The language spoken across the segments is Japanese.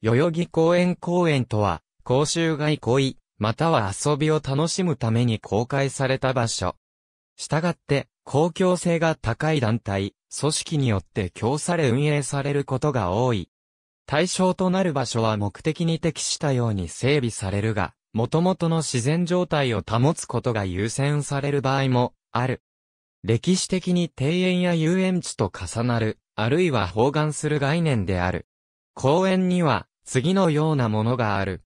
代々木公園公園とは、公衆外恋、または遊びを楽しむために公開された場所。したがって、公共性が高い団体、組織によって供され運営されることが多い。対象となる場所は目的に適したように整備されるが、元々の自然状態を保つことが優先される場合もある。歴史的に庭園や遊園地と重なる、あるいは包含する概念である。公園には、次のようなものがある。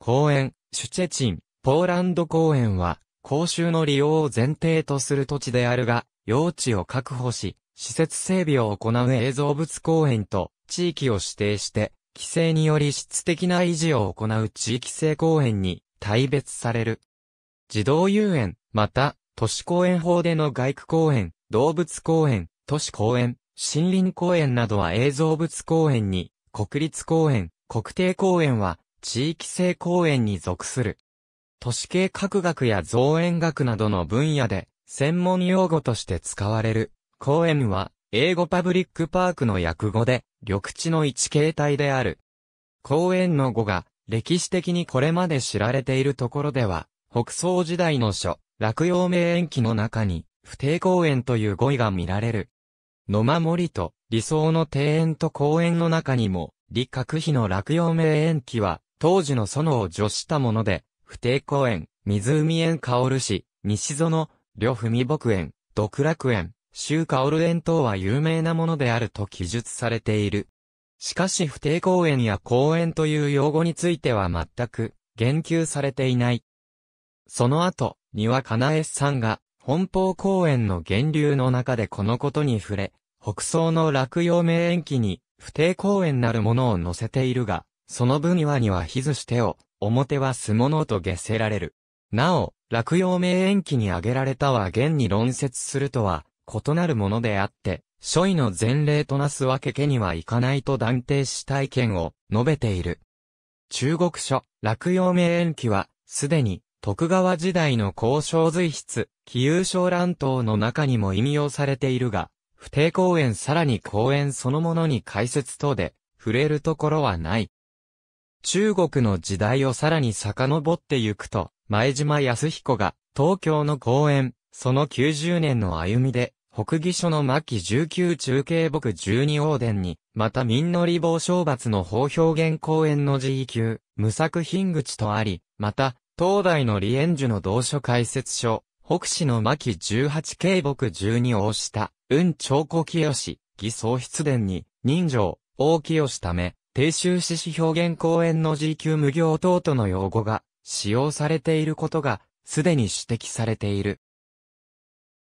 公園、シュチェチン、ポーランド公園は、公衆の利用を前提とする土地であるが、用地を確保し、施設整備を行う映像物公園と、地域を指定して、規制により質的な維持を行う地域性公園に、大別される。児童遊園、また、都市公園法での外区公園、動物公園、都市公園、森林公園などは映像物公園に、国立公園、国定公園は地域性公園に属する。都市計画学や造園学などの分野で専門用語として使われる。公園は英語パブリックパークの訳語で緑地の一形態である。公園の語が歴史的にこれまで知られているところでは北宋時代の書、落葉名園記の中に不定公園という語彙が見られる。野間森と理想の庭園と公園の中にも李閣碑の落葉名園記は、当時の園を除したもので、不定公園、湖園薫市、西園、両文牧園、独楽園、周薫園等は有名なものであると記述されている。しかし不定公園や公園という用語については全く言及されていない。その後、庭はかなえさんが、本邦公園の源流の中でこのことに触れ、北総の落葉名園記に不定公園なるものを載せているが、その分岩にはひずしてを、表はすものと下せられる。なお、落葉名延期に挙げられたは現に論説するとは、異なるものであって、諸位の前例となすわけけにはいかないと断定した意見を述べている。中国書、落葉名延期は、すでに、徳川時代の交渉随筆、紀遊小乱闘の中にも引用されているが、不定公園さらに公園そのものに解説等で触れるところはない。中国の時代をさらに遡ってゆくと、前島康彦が東京の公園、その90年の歩みで、北義書の巻19中継僕12王殿に、また民の利防懲罰の法表現公園の G 級、無作品口とあり、また、東大の李園樹の同書解説書、北氏の巻18継僕12王下、雲長古清、義喪失伝に、人情、大清ため、低周志士表現公演の G 級無行等との用語が使用されていることが、すでに指摘されている。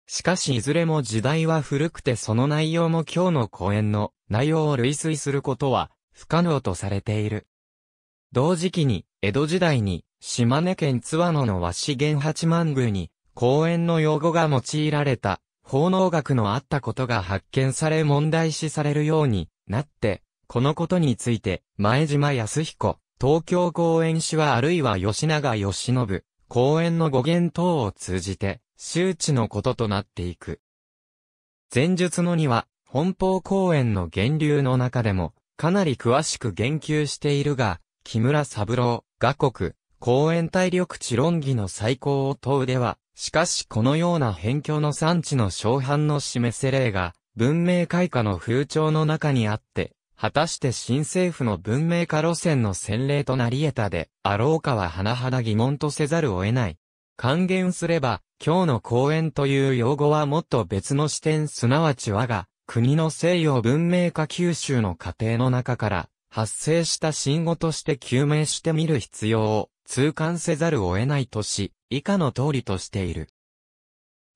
しかしいずれも時代は古くてその内容も今日の講演の内容を類推することは不可能とされている。同時期に、江戸時代に、島根県津和野の和紙源八幡宮に、公演の用語が用いられた奉納学のあったことが発見され問題視されるようになって、このことについて、前島康彦、東京公演氏はあるいは吉永義信、公演の語源等を通じて、周知のこととなっていく。前述のには、本邦公演の源流の中でも、かなり詳しく言及しているが、木村三郎、画国、公演体力地論議の最高を問うでは、しかしこのような辺境の産地の小藩の示せ例が、文明開化の風潮の中にあって、果たして新政府の文明化路線の先例となり得たで、あろうかは甚だ疑問とせざるを得ない。還元すれば、今日の公園という用語はもっと別の視点すなわち我が、国の西洋文明化九州の過程の中から、発生した信号として究明してみる必要を痛感せざるを得ないとし、以下の通りとしている。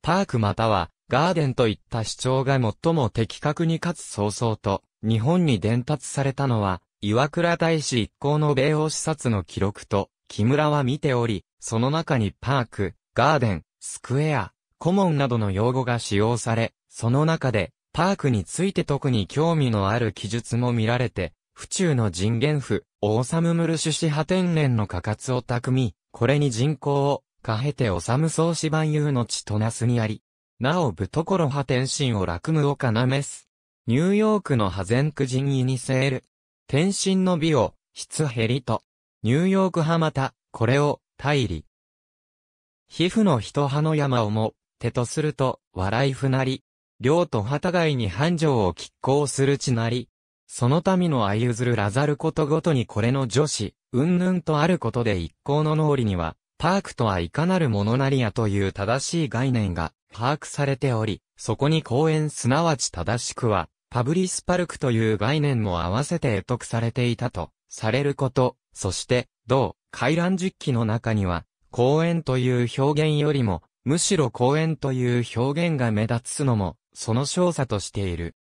パークまたはガーデンといった主張が最も的確にかつ早々と日本に伝達されたのは岩倉大使一行の米欧視察の記録と木村は見ており、その中にパーク、ガーデン、スクエア、コモンなどの用語が使用され、その中でパークについて特に興味のある記述も見られて、府中の人間府、オーサムムルシュシハ天然の過活を匠、これに人口をかへて治ばんゆ有のちとなすにあり、なおぶところ派天心を落おをなめす。ニューヨークの破前苦人意にせえる。天心の美を、質へりと。ニューヨーク派また、これを、大理。皮膚の人派の山をも、手とすると、笑いふなり。両と旗外に繁盛を拮抗するちなり。その民の相譲るらざることごとにこれの女子、うんぬんとあることで一向の脳裏には、パークとはいかなるものなりやという正しい概念が把握されており、そこに公園すなわち正しくは、パブリスパルクという概念も合わせて得得されていたと、されること、そして、同、回覧実機の中には、公園という表現よりも、むしろ公園という表現が目立つのも、その少佐としている。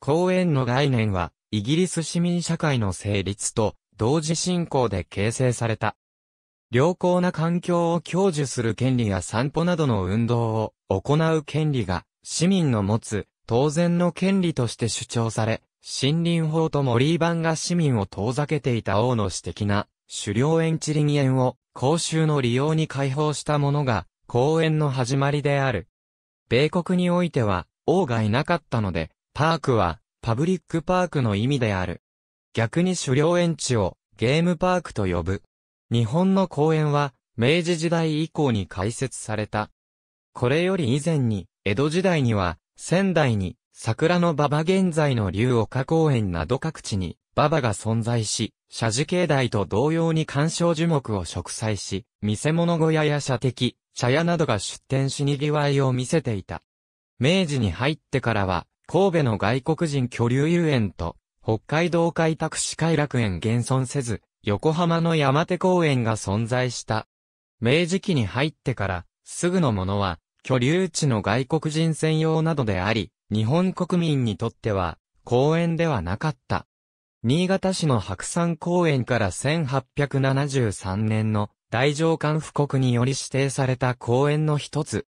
公園の概念は、イギリス市民社会の成立と、同時進行で形成された。良好な環境を享受する権利や散歩などの運動を行う権利が、市民の持つ、当然の権利として主張され、森林法とモリー版が市民を遠ざけていた王の私的な、狩猟園地林園を公衆の利用に開放したものが公園の始まりである。米国においては王がいなかったので、パークはパブリックパークの意味である。逆に狩猟園地をゲームパークと呼ぶ日本の公園は、明治時代以降に開設された。これより以前に、江戸時代には、仙台に、桜の馬場現在の竜岡公園など各地に、馬場が存在し、社寺境内と同様に干賞樹木を植栽し、見せ物小屋や射的、茶屋などが出店し賑わいを見せていた。明治に入ってからは、神戸の外国人居留遊園と、北海道開拓市偕楽園現存せず、横浜の山手公園が存在した。明治期に入ってから、すぐのものは、居留地の外国人専用などであり、日本国民にとっては、公園ではなかった。新潟市の白山公園から1873年の大上官布告により指定された公園の一つ。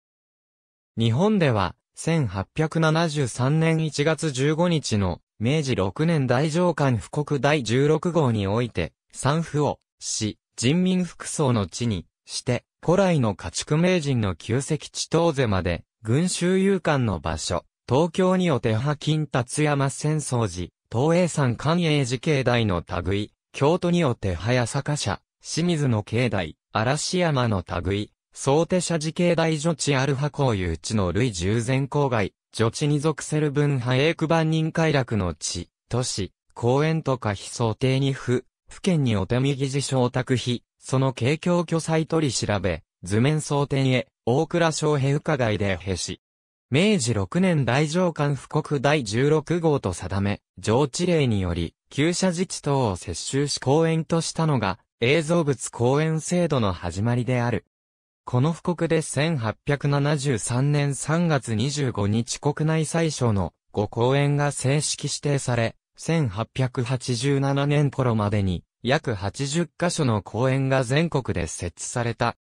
日本では、1873年1月15日の明治6年大上官布告第16号において、産婦を、し、人民服装の地に、して、古来の家畜名人の旧跡地東瀬まで、群衆遊館の場所、東京にお手派金達山戦争時、東映山寛永寺境内の類、京都にお手派や坂社、清水の境内、嵐山の類、総手社寺境内女地アルハ公有地の類従前郊外、女地に属せる分派英区万人快楽の地、都市、公園とか非想定に府、府県にお手右寺承託費、その景況居載取り調べ、図面蒼天へ、大倉昌平伺いでへし。明治6年大上官布告第16号と定め、上地令により、旧社自治等を接収し公園としたのが、映像物公園制度の始まりである。この布告で1873年3月25日国内最初の5公園が正式指定され、1887年頃までに、約80カ所の公園が全国で設置された。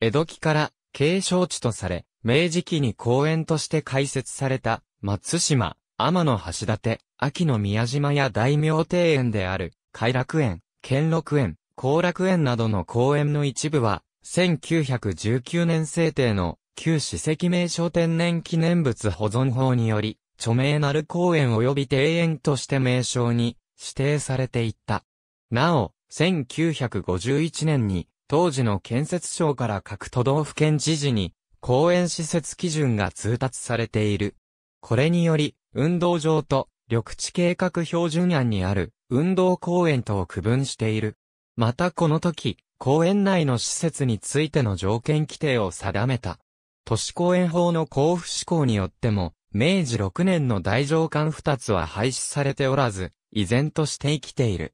江戸期から継承地とされ、明治期に公園として開設された、松島、天の橋立、秋の宮島や大名庭園である、偕楽園、兼六園、後楽園などの公園の一部は、1919年制定の、旧史跡名称天然記念物保存法により、著名なる公園及び庭園として名称に指定されていった。なお、1951年に当時の建設省から各都道府県知事に公園施設基準が通達されている。これにより、運動場と緑地計画標準案にある運動公園とを区分している。またこの時、公園内の施設についての条件規定を定めた。都市公園法の交付施行によっても、明治6年の大上官二つは廃止されておらず、依然として生きている。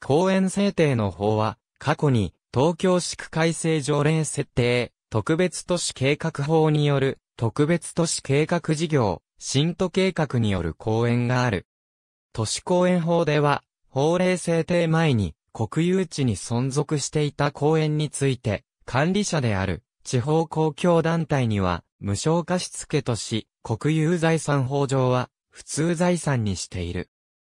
公園制定の法は、過去に、東京市区改正条例設定、特別都市計画法による、特別都市計画事業、新都計画による公園がある。都市公園法では、法令制定前に、国有地に存続していた公園について、管理者である、地方公共団体には、無償貸付とし、国有財産法上は、普通財産にしている。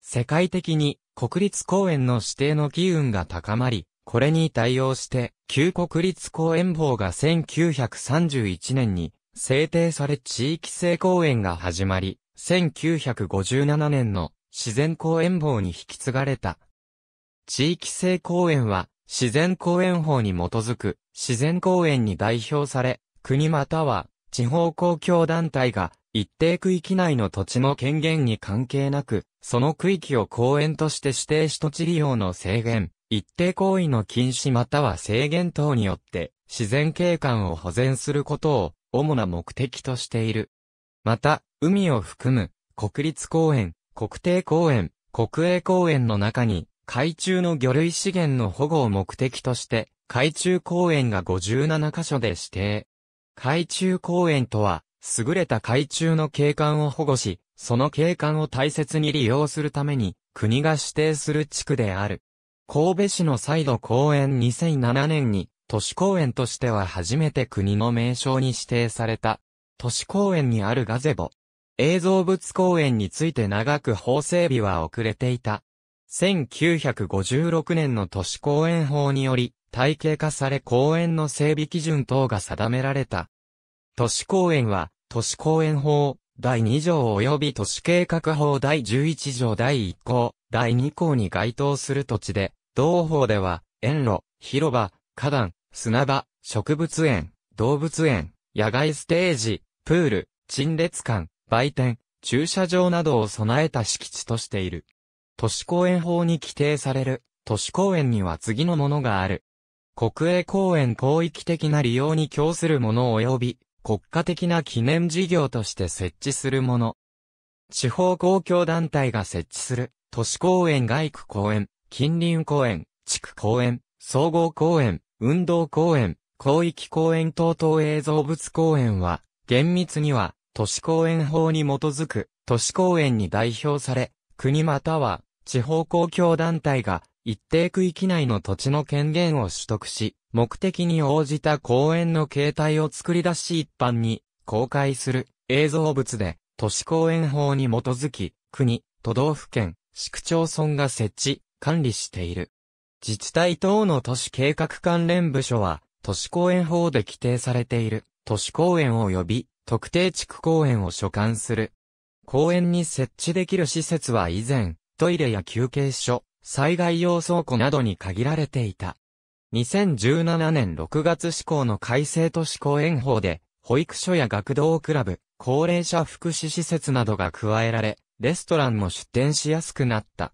世界的に、国立公園の指定の機運が高まり、これに対応して、旧国立公園法が1931年に制定され地域性公園が始まり、1957年の自然公園法に引き継がれた。地域性公園は自然公園法に基づく自然公園に代表され、国または地方公共団体が一定区域内の土地の権限に関係なく、その区域を公園として指定し土地利用の制限、一定行為の禁止または制限等によって自然景観を保全することを主な目的としている。また、海を含む国立公園、国定公園、国営公園の中に海中の魚類資源の保護を目的として海中公園が57カ所で指定。海中公園とは、優れた海中の景観を保護し、その景観を大切に利用するために、国が指定する地区である。神戸市の再度公園2007年に、都市公園としては初めて国の名称に指定された。都市公園にあるガゼボ。映像物公園について長く法整備は遅れていた。1956年の都市公園法により、体系化され公園の整備基準等が定められた。都市公園は、都市公園法、第2条及び都市計画法第11条第1項、第2項に該当する土地で、同法では、園路、広場、花壇、砂場、植物園、動物園、野外ステージ、プール、陳列館、売店、駐車場などを備えた敷地としている。都市公園法に規定される、都市公園には次のものがある。国営公園広域的な利用に供するもの及び、国家的な記念事業として設置するもの。地方公共団体が設置する、都市公園外区公園、近隣公園、地区公園、総合公園、運動公園、広域公園等々映像物公園は、厳密には、都市公園法に基づく、都市公園に代表され、国または、地方公共団体が、一定区域内の土地の権限を取得し、目的に応じた公園の形態を作り出し一般に公開する映像物で、都市公園法に基づき、国、都道府県、市区町村が設置、管理している。自治体等の都市計画関連部署は、都市公園法で規定されている、都市公園及び、特定地区公園を所管する。公園に設置できる施設は以前、トイレや休憩所、災害用倉庫などに限られていた。2017年6月施行の改正都市公園法で、保育所や学童クラブ、高齢者福祉施設などが加えられ、レストランも出店しやすくなった。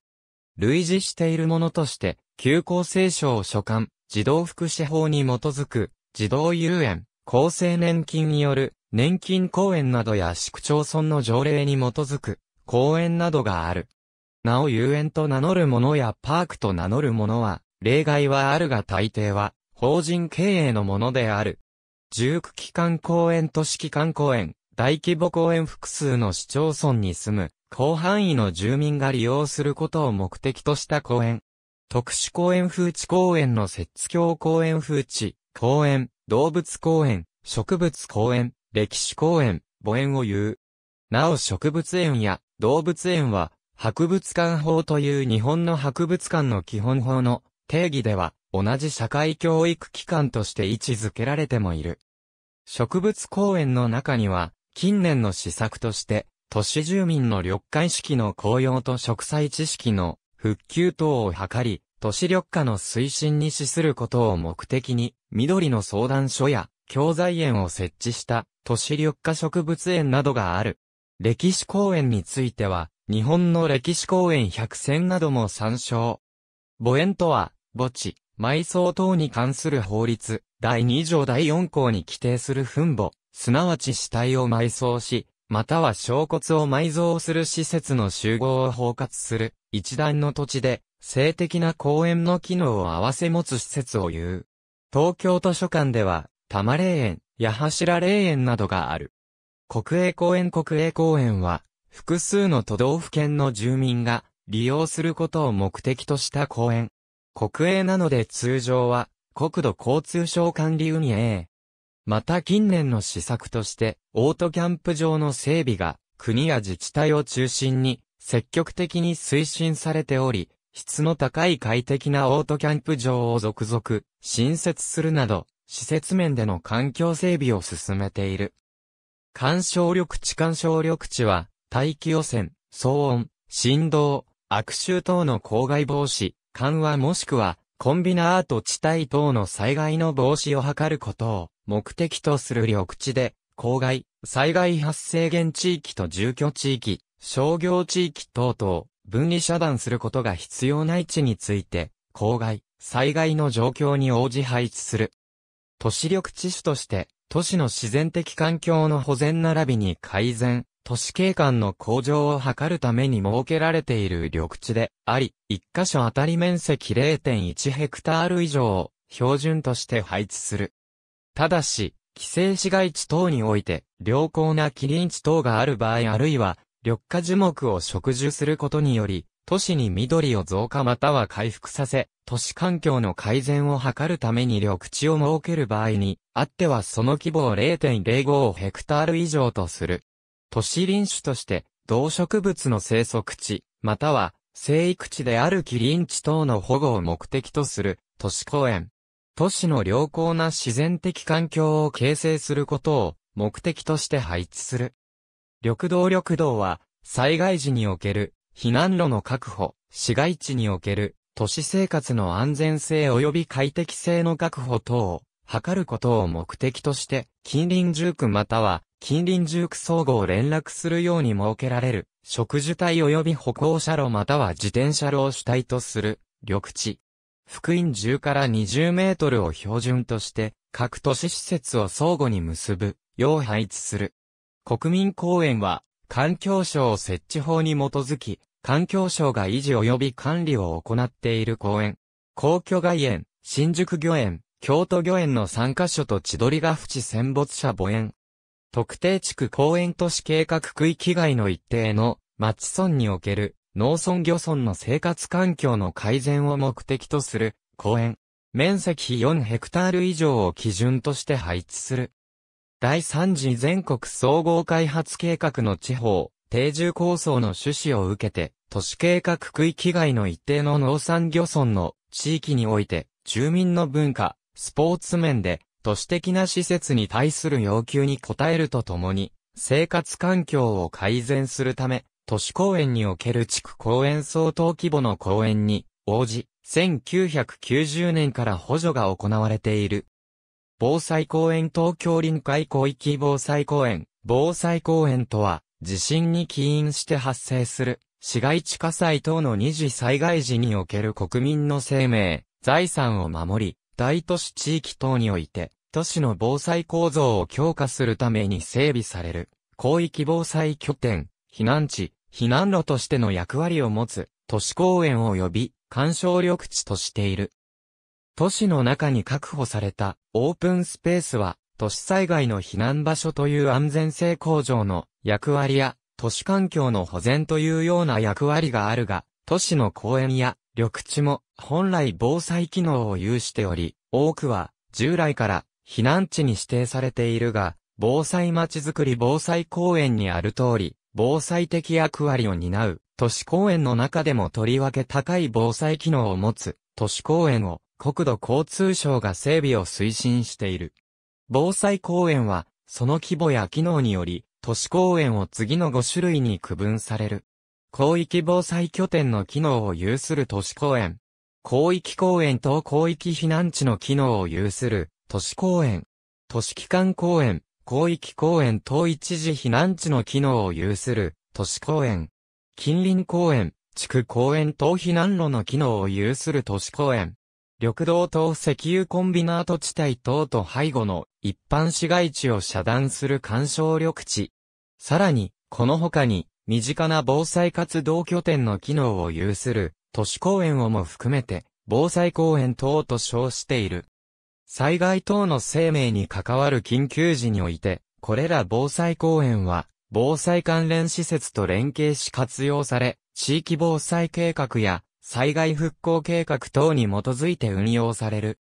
類似しているものとして、旧厚生省所管、児童福祉法に基づく、児童遊園、厚生年金による、年金公園などや市区町村の条例に基づく、公園などがある。なお遊園と名乗る者やパークと名乗る者は、例外はあるが大抵は、法人経営のものである。重区機関公園都市機関公園、大規模公園複数の市町村に住む、広範囲の住民が利用することを目的とした公園。特殊公園風地公園の設置橋公園風地、公園、動物公園、植物公園、歴史公園、母園を言う。なお植物園や動物園は博物館法という日本の博物館の基本法の定義では、同じ社会教育機関として位置づけられてもいる。植物公園の中には、近年の施策として、都市住民の緑化意識の高揚と植栽知識の復旧等を図り、都市緑化の推進に資することを目的に、緑の相談所や教材園を設置した都市緑化植物園などがある。歴史公園については、日本の歴史公園百選なども参照。母園とは、墓地、埋葬等に関する法律、第2条第4項に規定する墳墓、すなわち死体を埋葬し、または小骨を埋蔵する施設の集合を包括する、一段の土地で、性的な公園の機能を合わせ持つ施設を言う。東京図書館では、多摩霊園、八柱霊園などがある。国営公園国営公園は、複数の都道府県の住民が利用することを目的とした公園。国営なので通常は国土交通省管理運営。また近年の施策としてオートキャンプ場の整備が国や自治体を中心に積極的に推進されており、質の高い快適なオートキャンプ場を続々新設するなど、施設面での環境整備を進めている。干渉緑地干渉緑地は、大気汚染、騒音、振動、悪臭等の公害防止、緩和もしくは、コンビナート地帯等の災害の防止を図ることを目的とする緑地で、公害、災害発生源地域と住居地域、商業地域等々、分離遮断することが必要な位置について、公害、災害の状況に応じ配置する。都市緑地種として、都市の自然的環境の保全並びに改善、都市景観の向上を図るために設けられている緑地であり、一箇所あたり面積0.1ヘクタール以上を標準として配置する。ただし、規制市街地等において、良好な麒麟地等がある場合あるいは、緑化樹木を植樹することにより、都市に緑を増加または回復させ、都市環境の改善を図るために緑地を設ける場合に、あってはその規模を0.05ヘクタール以上とする。都市林種として、動植物の生息地、または、生育地であるキリン地等の保護を目的とする、都市公園。都市の良好な自然的環境を形成することを、目的として配置する。緑道緑道は、災害時における、避難路の確保、市街地における、都市生活の安全性及び快適性の確保等を、図ることを目的として、近隣住区または、近隣住区総合連絡するように設けられる、植樹帯及び歩行者路または自転車路を主体とする、緑地。福音10から20メートルを標準として、各都市施設を相互に結ぶ、よう配置する。国民公園は、環境省設置法に基づき、環境省が維持及び管理を行っている公園。皇居外苑、新宿御苑、京都御苑の3カ所と千鳥ヶ淵戦没者墓苑、特定地区公園都市計画区域外の一定の町村における農村漁村の生活環境の改善を目的とする公園。面積4ヘクタール以上を基準として配置する。第3次全国総合開発計画の地方、定住構想の趣旨を受けて、都市計画区域外の一定の農産漁村の地域において、住民の文化、スポーツ面で、都市的な施設に対する要求に応えるとともに、生活環境を改善するため、都市公園における地区公園相当規模の公園に応じ、1990年から補助が行われている。防災公園東京臨海広域防災公園、防災公園とは、地震に起因して発生する、市街地火災等の二次災害時における国民の生命、財産を守り、大都市地域等において、都市の防災構造を強化するために整備される、広域防災拠点、避難地、避難路としての役割を持つ、都市公園及び、干渉緑地としている。都市の中に確保されたオープンスペースは、都市災害の避難場所という安全性向上の役割や、都市環境の保全というような役割があるが、都市の公園や緑地も本来防災機能を有しており、多くは従来から避難地に指定されているが、防災まちづくり防災公園にある通り、防災的役割を担う都市公園の中でもとりわけ高い防災機能を持つ都市公園を国土交通省が整備を推進している。防災公園はその規模や機能により都市公園を次の5種類に区分される。広域防災拠点の機能を有する都市公園。広域公園等広域避難地の機能を有する都市公園。都市機関公園、広域公園等一時避難地の機能を有する都市公園。近隣公園、地区公園等避難路の機能を有する都市公園。緑道等石油コンビナート地帯等と背後の一般市街地を遮断する干渉緑地。さらに、この他に、身近な防災活動拠点の機能を有する、都市公園をも含めて、防災公園等と称している。災害等の生命に関わる緊急時において、これら防災公園は、防災関連施設と連携し活用され、地域防災計画や災害復興計画等に基づいて運用される。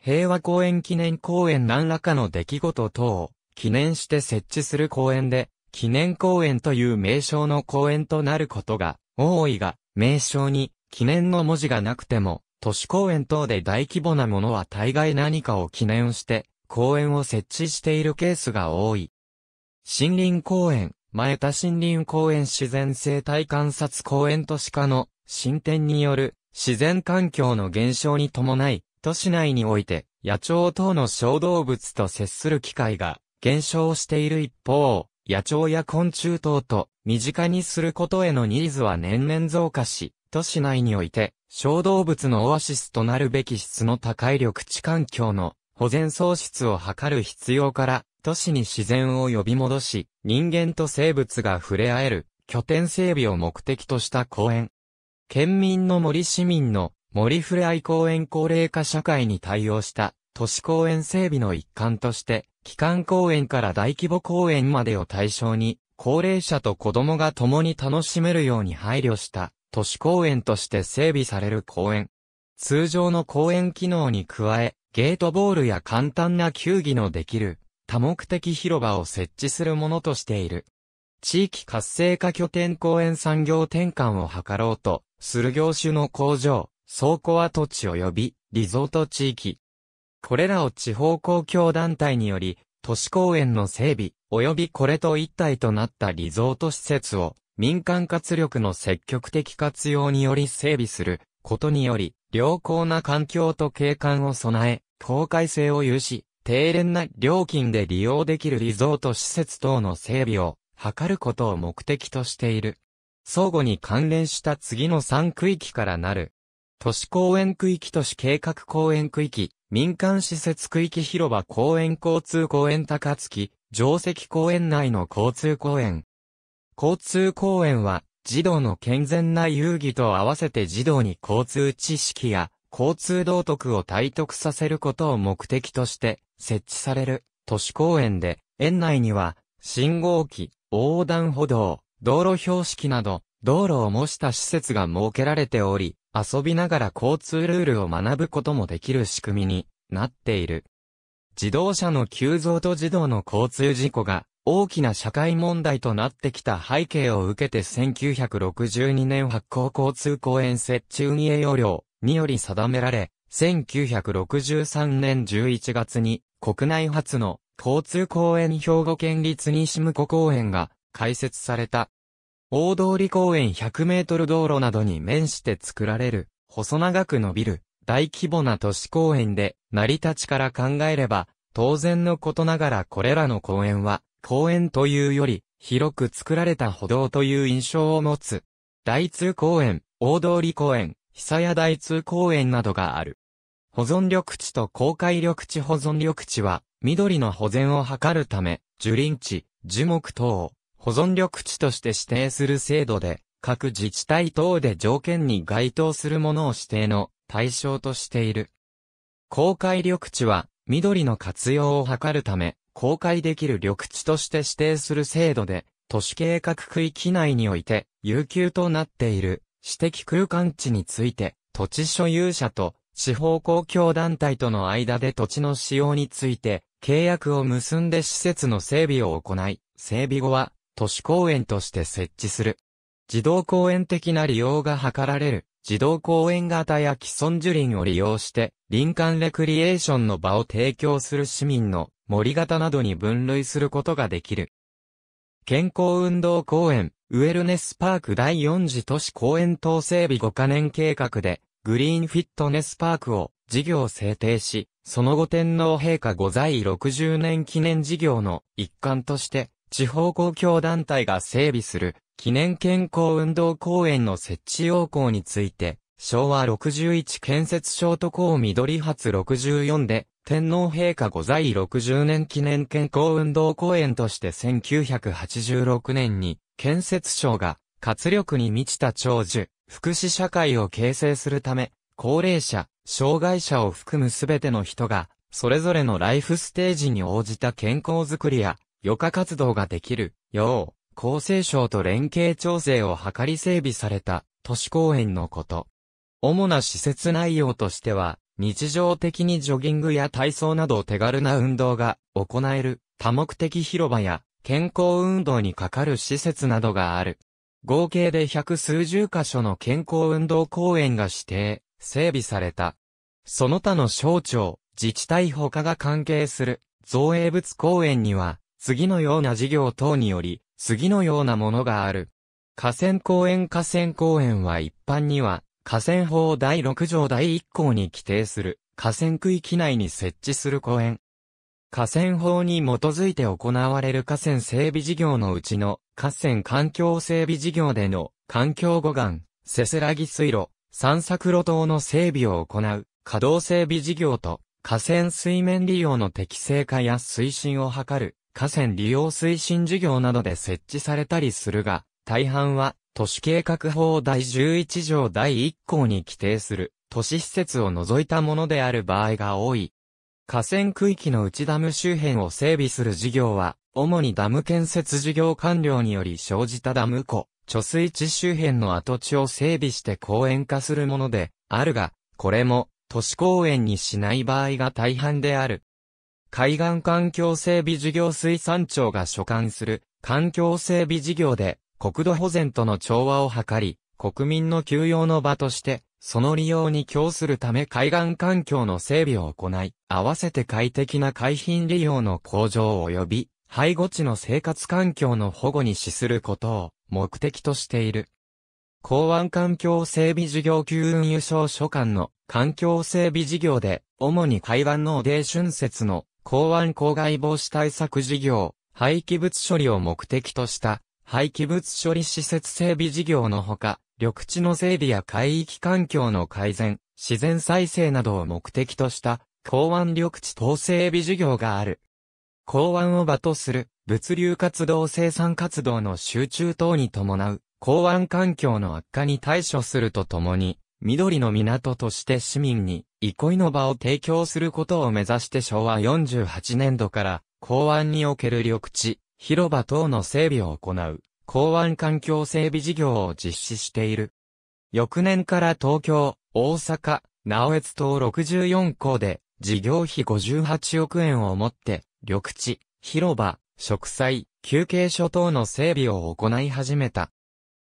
平和公園記念公園何らかの出来事等を記念して設置する公園で、記念公園という名称の公園となることが多いが、名称に記念の文字がなくても、都市公園等で大規模なものは大概何かを記念して、公園を設置しているケースが多い。森林公園、前田森林公園自然生態観察公園都市化の進展による自然環境の減少に伴い、都市内において野鳥等の小動物と接する機会が減少している一方、野鳥や昆虫等と身近にすることへのニーズは年々増加し、都市内において、小動物のオアシスとなるべき質の高い緑地環境の保全創出を図る必要から、都市に自然を呼び戻し、人間と生物が触れ合える拠点整備を目的とした公園。県民の森市民の森ふれあい公園高齢化社会に対応した都市公園整備の一環として、基幹公園から大規模公園までを対象に、高齢者と子供が共に楽しめるように配慮した、都市公園として整備される公園。通常の公園機能に加え、ゲートボールや簡単な球技のできる、多目的広場を設置するものとしている。地域活性化拠点公園産業転換を図ろうと、する業種の工場、倉庫跡地及びリゾート地域、これらを地方公共団体により、都市公園の整備、及びこれと一体となったリゾート施設を、民間活力の積極的活用により整備することにより、良好な環境と景観を備え、公開性を有し、低廉な料金で利用できるリゾート施設等の整備を図ることを目的としている。相互に関連した次の3区域からなる。都市公園区域都市計画公園区域、民間施設区域広場公園交通公園高槻、定石公園内の交通公園。交通公園は、児童の健全な遊戯と合わせて児童に交通知識や交通道徳を体得させることを目的として設置される都市公園で、園内には信号機、横断歩道、道路標識など道路を模した施設が設けられており、遊びながら交通ルールを学ぶこともできる仕組みになっている。自動車の急増と児童の交通事故が大きな社会問題となってきた背景を受けて1962年発行交通公園設置運営要領により定められ、1963年11月に国内初の交通公園兵庫県立西向公園が開設された。大通公園100メートル道路などに面して作られる、細長く伸びる、大規模な都市公園で、成り立ちから考えれば、当然のことながらこれらの公園は、公園というより、広く作られた歩道という印象を持つ。大通公園、大通公園、久屋大通公園などがある。保存緑地と公開緑地保存緑地は、緑の保全を図るため、樹林地、樹木等、保存緑地として指定する制度で、各自治体等で条件に該当するものを指定の対象としている。公開緑地は、緑の活用を図るため、公開できる緑地として指定する制度で、都市計画区域内において、有給となっている、私的空間地について、土地所有者と、地方公共団体との間で土地の使用について、契約を結んで施設の整備を行い、整備後は、都市公園として設置する。児童公園的な利用が図られる、児童公園型や既存樹林を利用して、林間レクリエーションの場を提供する市民の森型などに分類することができる。健康運動公園、ウェルネスパーク第4次都市公園等整備5カ年計画で、グリーンフィットネスパークを事業制定し、その後天皇陛下御在60年記念事業の一環として、地方公共団体が整備する記念健康運動公園の設置要項について、昭和61建設省都校緑発64で、天皇陛下御在60年記念健康運動公園として1986年に、建設省が活力に満ちた長寿、福祉社会を形成するため、高齢者、障害者を含むすべての人が、それぞれのライフステージに応じた健康づくりや、余暇活動ができるよう、厚生省と連携調整を図り整備された都市公園のこと。主な施設内容としては、日常的にジョギングや体操など手軽な運動が行える多目的広場や健康運動にかかる施設などがある。合計で百数十箇所の健康運動公園が指定、整備された。その他の省庁、自治体他が関係する造営物公園には次のような事業等により、次のようなものがある。河川公園河川公園は一般には、河川法第6条第1項に規定する河川区域内に設置する公園。河川法に基づいて行われる河川整備事業のうちの河川環境整備事業での環境護岸、せせらぎ水路、散策路等の整備を行う稼働整備事業と河川水面利用の適正化や推進を図る河川利用推進事業などで設置されたりするが、大半は都市計画法第11条第1項に規定する都市施設を除いたものである場合が多い。河川区域の内ダム周辺を整備する事業は、主にダム建設事業完了により生じたダム湖、貯水池周辺の跡地を整備して公園化するもので、あるが、これも都市公園にしない場合が大半である。海岸環境整備事業水産庁が所管する環境整備事業で国土保全との調和を図り、国民の休養の場として、その利用に供するため海岸環境の整備を行い、合わせて快適な海浜利用の向上及び、背護地の生活環境の保護に資することを目的としている。港湾環境整備事業級運輸省所管の環境整備事業で、主に海湾のオデ春節の港湾公害防止対策事業、廃棄物処理を目的とした廃棄物処理施設整備事業のほか、緑地の整備や海域環境の改善、自然再生などを目的とした港湾緑地等整備事業がある。港湾を場とする物流活動生産活動の集中等に伴う港湾環境の悪化に対処するとともに、緑の港として市民に憩いの場を提供することを目指して昭和48年度から港湾における緑地、広場等の整備を行う港湾環境整備事業を実施している。翌年から東京、大阪、直江津等64校で事業費58億円をもって緑地、広場、植栽、休憩所等の整備を行い始めた。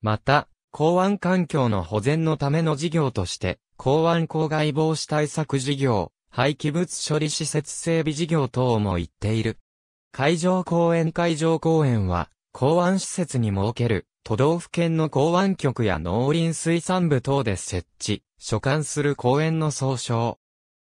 また、港湾環境の保全のための事業として、港湾公害防止対策事業、廃棄物処理施設整備事業等も言っている。海上公園海上公園は、港湾施設に設ける、都道府県の港湾局や農林水産部等で設置、所管する公園の総称。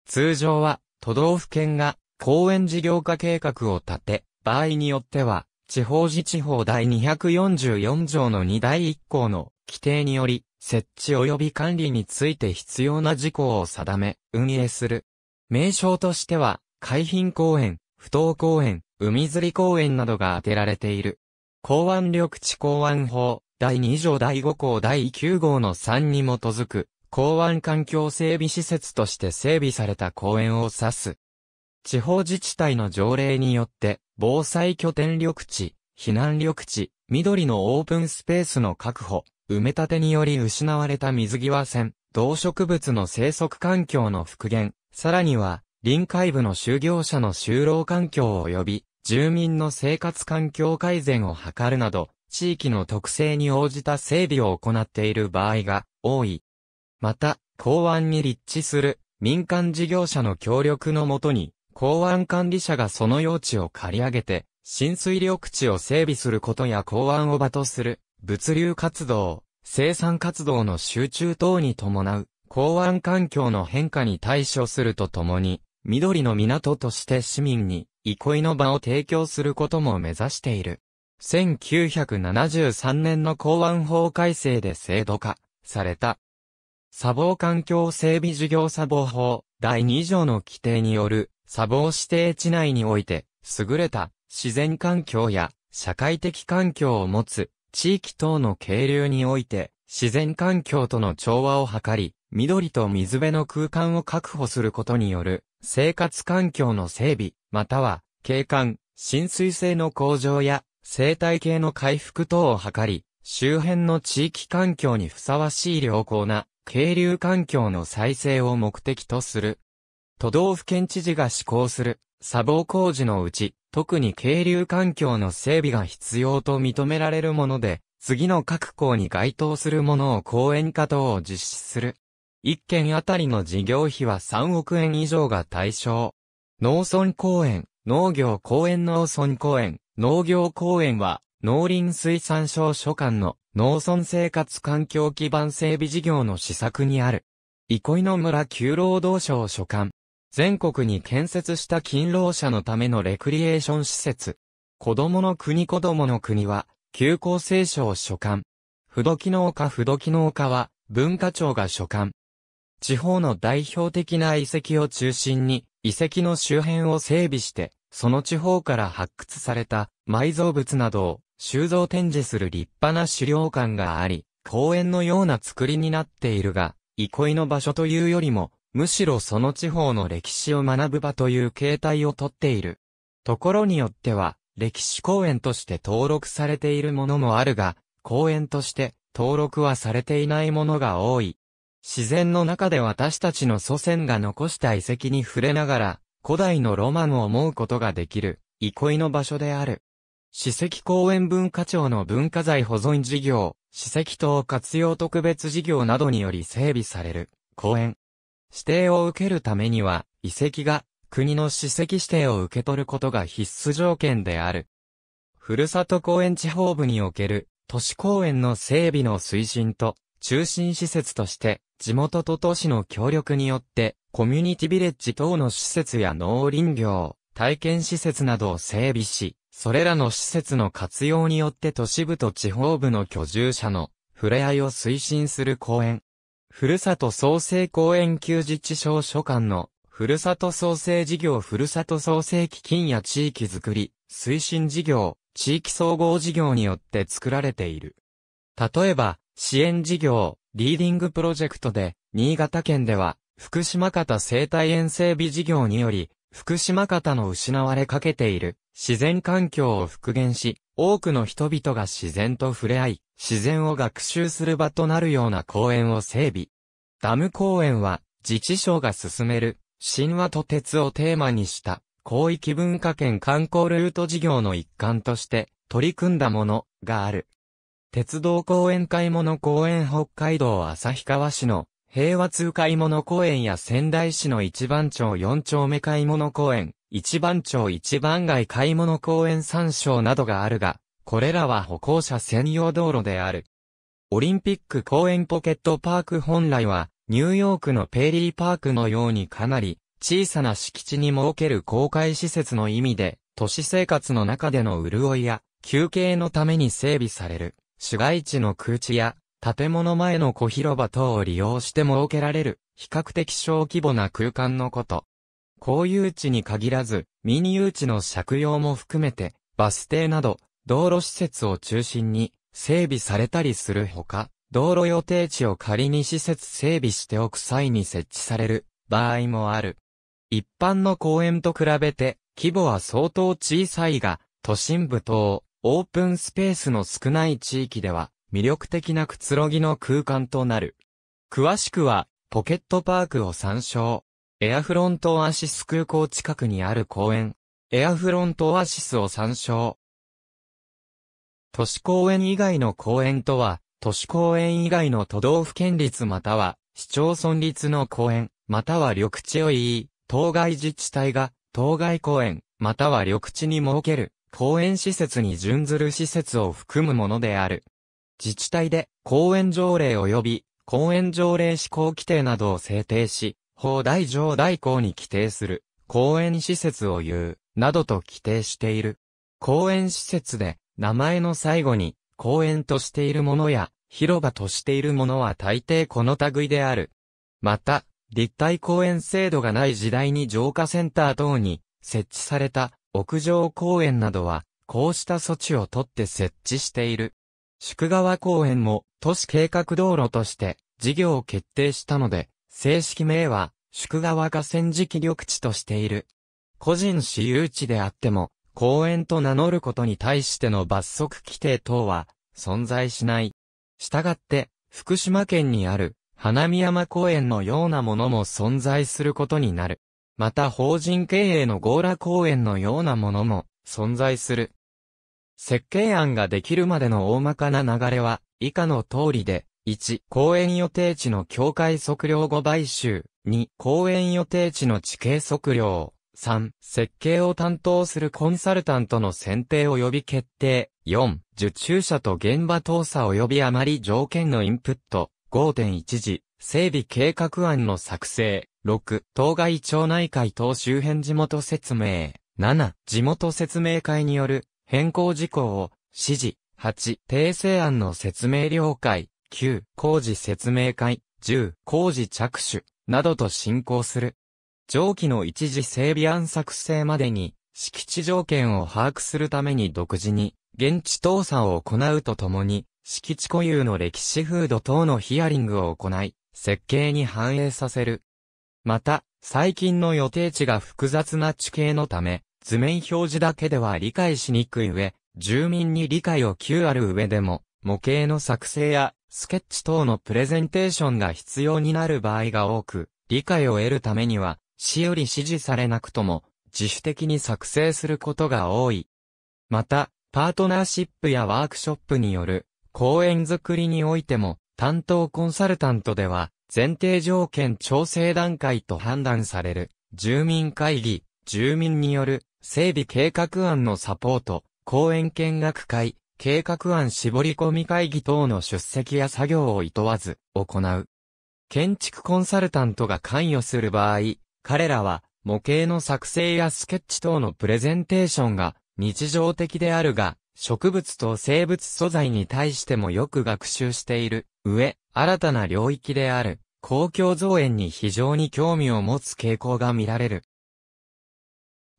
通常は、都道府県が、公園事業化計画を立て、場合によっては、地方自治法第244条の2第1項の規定により、設置及び管理について必要な事項を定め、運営する。名称としては、海浜公園、不当公園、海釣り公園などが当てられている。港湾緑地港湾法、第2条第5項第9号の3に基づく、港湾環境整備施設として整備された公園を指す。地方自治体の条例によって、防災拠点緑地、避難緑地、緑のオープンスペースの確保、埋め立てにより失われた水際線、動植物の生息環境の復元、さらには、臨海部の就業者の就労環境及び、住民の生活環境改善を図るなど、地域の特性に応じた整備を行っている場合が多い。また、港湾に立地する民間事業者の協力のもとに、港湾管理者がその用地を借り上げて、浸水緑地を整備することや港湾を場とする物流活動、生産活動の集中等に伴う、港湾環境の変化に対処するとともに、緑の港として市民に憩いの場を提供することも目指している。1973年の港湾法改正で制度化された。砂防環境整備事業砂防法第2条の規定による砂防指定地内において優れた自然環境や社会的環境を持つ地域等の渓流において、自然環境との調和を図り、緑と水辺の空間を確保することによる、生活環境の整備、または、景観、浸水性の向上や、生態系の回復等を図り、周辺の地域環境にふさわしい良好な、渓流環境の再生を目的とする。都道府県知事が施行する砂防工事のうち、特に渓流環境の整備が必要と認められるもので、次の各校に該当するものを公園化等を実施する。一件あたりの事業費は3億円以上が対象。農村公園、農業公園農村公園、農業公園は、農林水産省所管の農村生活環境基盤整備事業の施策にある。憩いの村旧労働省所管、全国に建設した勤労者のためのレクリエーション施設。子供の国子供の国は、旧厚生省所管。不土機能科不土機能科は、文化庁が所管。地方の代表的な遺跡を中心に、遺跡の周辺を整備して、その地方から発掘された埋蔵物などを収蔵展示する立派な資料館があり、公園のような作りになっているが、憩いの場所というよりも、むしろその地方の歴史を学ぶ場という形態をとっている。ところによっては、歴史公園として登録されているものもあるが、公園として登録はされていないものが多い。自然の中で私たちの祖先が残した遺跡に触れながら、古代のロマンを思うことができる、憩いの場所である。史跡公園文化庁の文化財保存事業、史跡等活用特別事業などにより整備される、公園。指定を受けるためには、遺跡が国の史跡指定を受け取ることが必須条件である。ふるさと公園地方部における都市公園の整備の推進と中心施設として地元と都市の協力によってコミュニティビレッジ等の施設や農林業、体験施設などを整備し、それらの施設の活用によって都市部と地方部の居住者の触れ合いを推進する公園ふるさと創生公園旧自治省所管の、ふるさと創生事業ふるさと創生基金や地域づくり、推進事業、地域総合事業によって作られている。例えば、支援事業、リーディングプロジェクトで、新潟県では、福島方生態園整備事業により、福島方の失われかけている自然環境を復元し、多くの人々が自然と触れ合い、自然を学習する場となるような公園を整備。ダム公園は、自治省が進める、神話と鉄をテーマにした、広域文化圏観光ルート事業の一環として、取り組んだもの、がある。鉄道公園買い物公園北海道旭川市の、平和通買い物公園や仙台市の一番町4丁目買い物公園、一番町一番街買い物公園三照などがあるが、これらは歩行者専用道路である。オリンピック公園ポケットパーク本来は、ニューヨークのペリーパークのようにかなり、小さな敷地に設ける公開施設の意味で、都市生活の中での潤いや、休憩のために整備される、市街地の空地や、建物前の小広場等を利用して設けられる、比較的小規模な空間のこと。公有地に限らず、民有地の借用も含めて、バス停など、道路施設を中心に整備されたりするほか、道路予定地を仮に施設整備しておく際に設置される場合もある。一般の公園と比べて規模は相当小さいが、都心部等、オープンスペースの少ない地域では魅力的なくつろぎの空間となる。詳しくは、ポケットパークを参照。エアフロントオアシス空港近くにある公園。エアフロントオアシスを参照。都市公園以外の公園とは、都市公園以外の都道府県立または市町村立の公園、または緑地を言い、当該自治体が当該公園、または緑地に設ける公園施設に準ずる施設を含むものである。自治体で公園条例及び公園条例施行規定などを制定し、法大条大公に規定する、公園施設を言う、などと規定している。公園施設で、名前の最後に、公園としているものや、広場としているものは大抵この類である。また、立体公園制度がない時代に浄化センター等に設置された屋上公園などは、こうした措置をとって設置している。宿川公園も都市計画道路として事業を決定したので、正式名は宿川河川敷緑地としている。個人私有地であっても、公園と名乗ることに対しての罰則規定等は存在しない。したがって、福島県にある花見山公園のようなものも存在することになる。また法人経営の強羅公園のようなものも存在する。設計案ができるまでの大まかな流れは以下の通りで、1、公園予定地の境界測量後買収、2、公園予定地の地形測量。3、設計を担当するコンサルタントの選定及び決定。4、受注者と現場投査及び余り条件のインプット。5.1時、整備計画案の作成。6、当該町内会等周辺地元説明。7、地元説明会による変更事項を指示。8、訂正案の説明了解。9、工事説明会。10、工事着手。などと進行する。上記の一時整備案作成までに、敷地条件を把握するために独自に、現地倒査を行うとともに、敷地固有の歴史風土等のヒアリングを行い、設計に反映させる。また、最近の予定地が複雑な地形のため、図面表示だけでは理解しにくい上、住民に理解を求ある上でも、模型の作成やスケッチ等のプレゼンテーションが必要になる場合が多く、理解を得るためには、市より指示されなくとも、自主的に作成することが多い。また、パートナーシップやワークショップによる、講演作りにおいても、担当コンサルタントでは、前提条件調整段階と判断される、住民会議、住民による、整備計画案のサポート、公園見学会、計画案絞り込み会議等の出席や作業を厭わず、行う。建築コンサルタントが関与する場合、彼らは模型の作成やスケッチ等のプレゼンテーションが日常的であるが、植物と生物素材に対してもよく学習している上、新たな領域である公共造園に非常に興味を持つ傾向が見られる。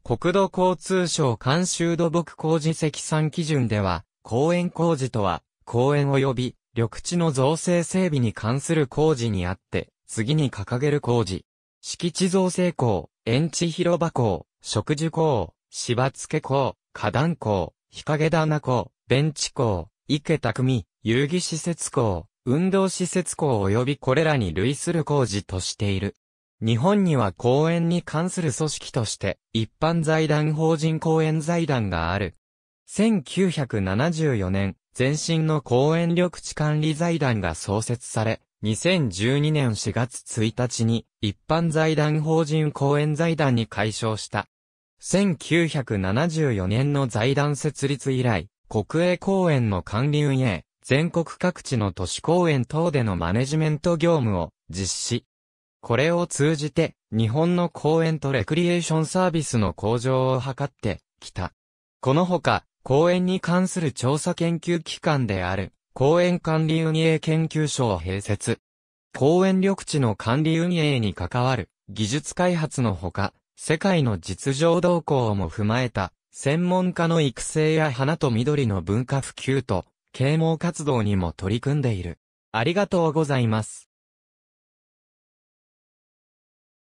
国土交通省監修土木工事積算基準では、公園工事とは、公園及び緑地の造成整備に関する工事にあって、次に掲げる工事。敷地造成工、園地広場工、植樹工、芝付け工、花壇工、日陰棚工、ベンチ工、池匠、遊戯施設工、運動施設工及びこれらに類する工事としている。日本には公園に関する組織として、一般財団法人公園財団がある。1974年、前身の公園緑地管理財団が創設され、2012年4月1日に一般財団法人公園財団に解消した。1974年の財団設立以来、国営公園の管理運営、全国各地の都市公園等でのマネジメント業務を実施。これを通じて、日本の公園とレクリエーションサービスの向上を図ってきた。このほか、公園に関する調査研究機関である、公園管理運営研究所を併設。公園緑地の管理運営に関わる技術開発のほか、世界の実情動向も踏まえた、専門家の育成や花と緑の文化普及と、啓蒙活動にも取り組んでいる。ありがとうございます。